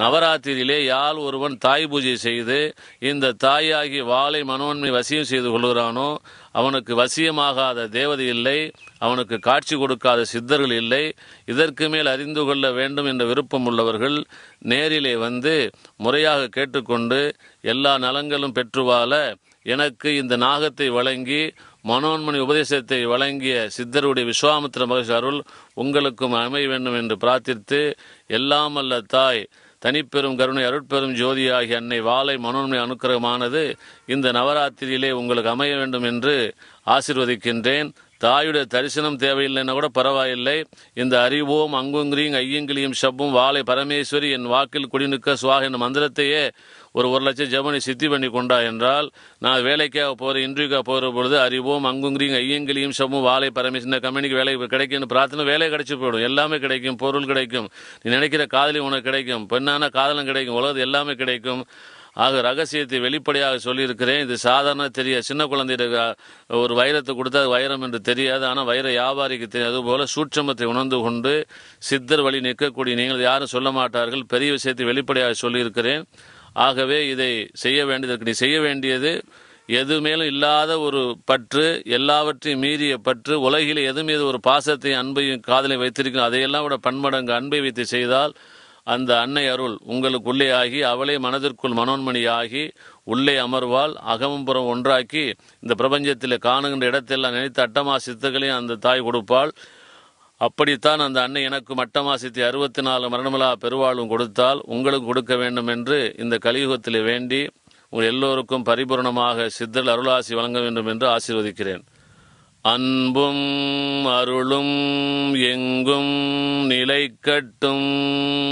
நவராத்திரியிலே யாழ் ஒருவன் தாய் பூஜை செய்து இந்த தாயாகி வாளை மனோன்மை வசியம் செய்து கொள்கிறானோ அவனுக்கு வசியமாகாத தேவதை இல்லை அவனுக்கு காட்சி கொடுக்காத சித்தர்கள் இல்லை இதற்கு மேல் அறிந்து கொள்ள வேண்டும் என்ற விருப்பம் உள்ளவர்கள் நேரிலே வந்து முறையாக கேட்டுக்கொண்டு எல்லா நலங்களும் பெற்று வாழ எனக்கு இந்த நாகத்தை வழங்கி மனோன்மணி உபதேசத்தை வழங்கிய சித்தருடைய விஸ்வாமித்ர மகேஷ் அருள் உங்களுக்கும் அமைய வேண்டும் என்று பிரார்த்தித்து எல்லாம் அல்ல தாய் தனிப்பெரும் கருணை அருட்பெரும் ஜோதி ஆகிய அன்னை வாழை மனோன்மை அனுக்கிரகமானது இந்த நவராத்திரியிலே உங்களுக்கு அமைய வேண்டும் என்று ஆசிர்வதிக்கின்றேன் தாயுடைய தரிசனம் தேவையில்லைன்னா கூட பரவாயில்லை இந்த அறிவோம் அங்குங்கிரியும் ஐயங்கிலியும் ஷப்பும் வாழை பரமேஸ்வரி என் வாக்கில் குடிநுக்க சுவாக என் மந்திரத்தையே ஒரு ஒரு லட்சம் ஜெபனை சித்தி பண்ணி கொண்டா என்றால் நான் வேலைக்காக போகிற இன்டர்வியூக்காக போகிற பொழுது அறிவோம் அங்குங்கிரியும் ஐயங்கிலியும் ஷப்பும் வாழை பரமேஸ்வரி இந்த கம்பெனிக்கு வேலை கிடைக்கும்னு பிரார்த்தனை வேலை கிடைச்சி போயிடும் எல்லாமே கிடைக்கும் பொருள் கிடைக்கும் நீ நினைக்கிற காதலி உனக்கு கிடைக்கும் பெண்ணான காதலும் கிடைக்கும் உலகது எல்லாமே கிடைக்கும் ஆக ரகசியத்தை வெளிப்படையாக சொல்லியிருக்கிறேன் இது சாதாரண தெரிய சின்ன குழந்தைய ஒரு வைரத்தை கொடுத்தா வைரம் என்று தெரியாது ஆனால் வைர வியாபாரிக்கு தெரியாது அதுபோல் சூட்சமத்தை உணர்ந்து கொண்டு சித்தர் வழி நிற்கக்கூடிய நீங்கள் யாரும் சொல்ல மாட்டார்கள் பெரிய விஷயத்தை வெளிப்படையாக சொல்லியிருக்கிறேன் ஆகவே இதை செய்ய வேண்டியதற்கு நீ செய்ய வேண்டியது எது மேலும் இல்லாத ஒரு பற்று எல்லாவற்றையும் மீறிய பற்று உலகில் எது மீது ஒரு பாசத்தையும் அன்பையும் காதலையும் வைத்திருக்கிறோம் அதையெல்லாம் விட பன்மடங்கு அன்பை வைத்து செய்தால் அந்த அன்னை அருள் உங்களுக்குள்ளே ஆகி அவளே மனதிற்குள் மனோன்மணியாகி உள்ளே அமர்வால் அகமம்புறம் ஒன்றாக்கி இந்த பிரபஞ்சத்தில் காணுகின்ற இடத்தெல்லாம் நினைத்த அட்டமா சித்துக்களையும் அந்த தாய் கொடுப்பாள் அப்படித்தான் அந்த அன்னை எனக்கு சித்தி அறுபத்தி நாலு மரணமலா பெருவாளும் கொடுத்தால் உங்களுக்கு கொடுக்க வேண்டும் என்று இந்த கலியுகத்தில் வேண்டி உங்கள் எல்லோருக்கும் பரிபூர்ணமாக சித்தல் அருளாசி வழங்க வேண்டும் என்று ஆசீர்வதிக்கிறேன் அன்பும் அருளும் எங்கும் நிலை கட்டும்